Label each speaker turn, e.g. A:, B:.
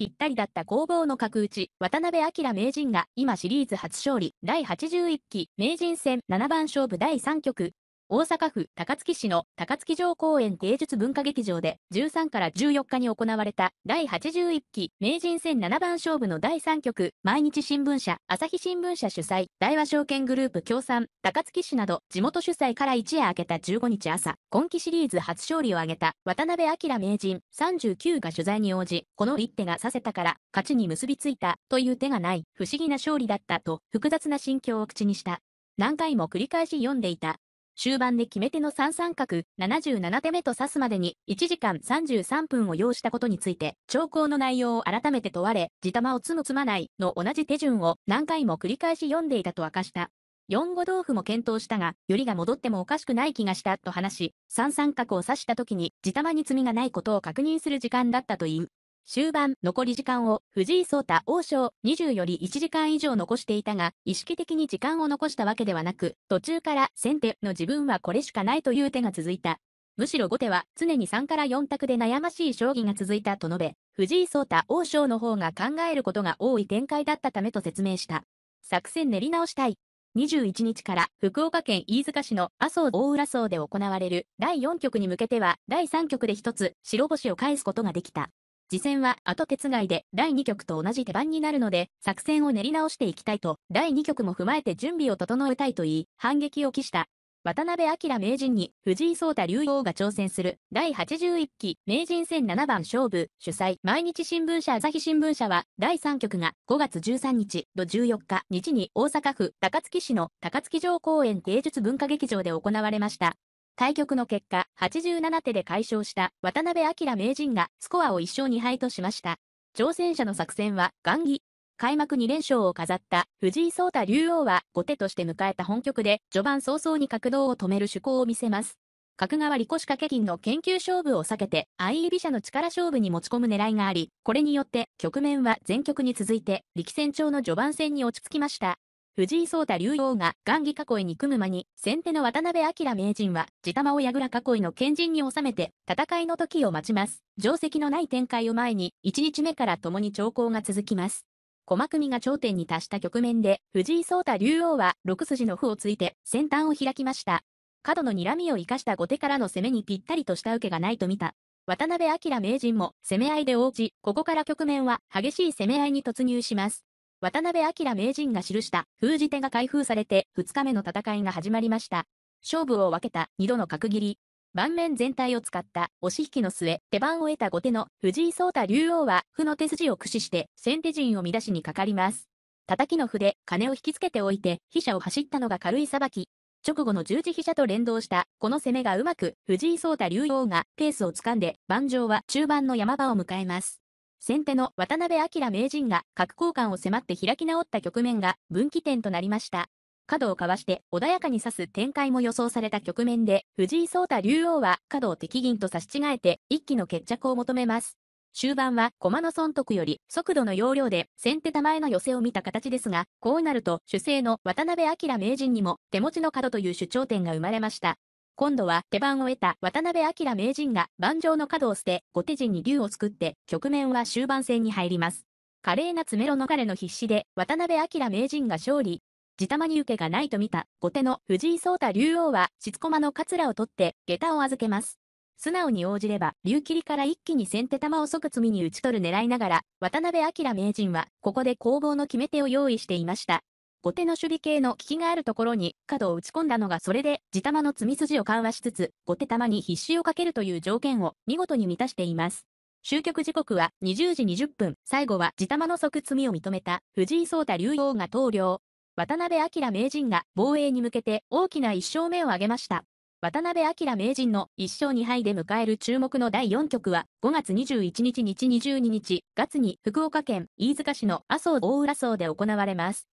A: ぴったりだった攻防の角打ち、渡辺明名人が今シリーズ初勝利、第81期名人戦7番勝負第3局、大阪府高槻市の高槻城公園芸術文化劇場で13から14日に行われた第81期名人戦七番勝負の第3局毎日新聞社、朝日新聞社主催、大和証券グループ協賛、高槻市など地元主催から一夜明けた15日朝、今季シリーズ初勝利を挙げた渡辺明名人39が取材に応じ、この一手がさせたから勝ちに結びついたという手がない不思議な勝利だったと複雑な心境を口にした。何回も繰り返し読んでいた終盤で決め手の三三角、77手目と指すまでに1時間33分を要したことについて、兆候の内容を改めて問われ、地玉を積む積まないの同じ手順を何回も繰り返し読んでいたと明かした。4五豆腐も検討したが、よりが戻ってもおかしくない気がしたと話し、3三角を指した時に、地玉に積みがないことを確認する時間だったという。終盤、残り時間を藤井聡太王将20より1時間以上残していたが、意識的に時間を残したわけではなく、途中から先手の自分はこれしかないという手が続いた。むしろ後手は常に3から4択で悩ましい将棋が続いたと述べ、藤井聡太王将の方が考えることが多い展開だったためと説明した。作戦練り直したい。21日から福岡県飯塚市の麻生大浦荘で行われる第4局に向けては第3局で一つ白星を返すことができた。次戦は後手つがいで第2局と同じ手番になるので、作戦を練り直していきたいと、第2局も踏まえて準備を整えたいと言い、反撃を期した。渡辺明名人に藤井聡太竜王が挑戦する第81期名人戦7番勝負主催毎日新聞社朝日新聞社は第3局が5月13日と14日日に大阪府高槻市の高槻城公園芸術文化劇場で行われました。対局の結果、87手で解消した渡辺明名人がスコアを1勝2敗としました。挑戦者の作戦は、雁木。開幕2連勝を飾った藤井聡太竜王は後手として迎えた本局で序盤早々に角動を止める趣向を見せます。角換わり腰掛け金の研究勝負を避けて相居飛車の力勝負に持ち込む狙いがあり、これによって局面は全局に続いて力戦調の序盤戦に落ち着きました。藤井聡太竜王が雁木囲いに組む間に、先手の渡辺明名人は、地玉を矢倉囲いの賢人に収めて、戦いの時を待ちます。定石のない展開を前に、1日目から共に長考が続きます。駒組が頂点に達した局面で、藤井聡太竜王は6筋の歩をついて先端を開きました。角の睨みを生かした後手からの攻めにぴったりとした受けがないと見た。渡辺明名人も攻め合いで応じ、ここから局面は激しい攻め合いに突入します。渡辺明名人が記した封じ手が開封されて2日目の戦いが始まりました。勝負を分けた2度の角切り。盤面全体を使った押し引きの末、手番を得た後手の藤井聡太竜王は、負の手筋を駆使して先手陣を乱しにかかります。叩きの歩で金を引きつけておいて、飛車を走ったのが軽いさばき。直後の十字飛車と連動した、この攻めがうまく、藤井聡太竜王がペースをつかんで、盤上は中盤の山場を迎えます。先手の渡辺明名人が角交換を迫って開き直った局面が分岐点となりました。角をかわして穏やかに指す展開も予想された局面で、藤井聡太竜王は角を敵銀と差し違えて一気の決着を求めます。終盤は駒の損得より速度の要領で先手玉への寄せを見た形ですが、こうなると主勢の渡辺明名人にも手持ちの角という主張点が生まれました。今度は手番を得た渡辺明名人が盤上の角を捨て、後手陣に竜を作って局面は終盤戦に入ります。華麗な詰めろ逃れの必死で渡辺明名人が勝利。地玉に受けがないと見た後手の藤井聡太竜王はしつこまのカツラを取って下駄を預けます。素直に応じれば、竜切りから一気に先手玉を即詰みに打ち取る狙いながら、渡辺明名人は、ここで攻防の決め手を用意していました。後手の守備系の危きがあるところに角を打ち込んだのがそれで、地玉の積み筋を緩和しつつ、後手玉に必死をかけるという条件を見事に満たしています。終局時刻は20時20分、最後は地玉の即積みを認めた藤井聡太竜王が投了。渡辺明名人が防衛に向けて大きな1勝目を挙げました。渡辺明名人の1勝2敗で迎える注目の第4局は5月21日日22日月に福岡県飯塚市の麻生大浦荘で行われます。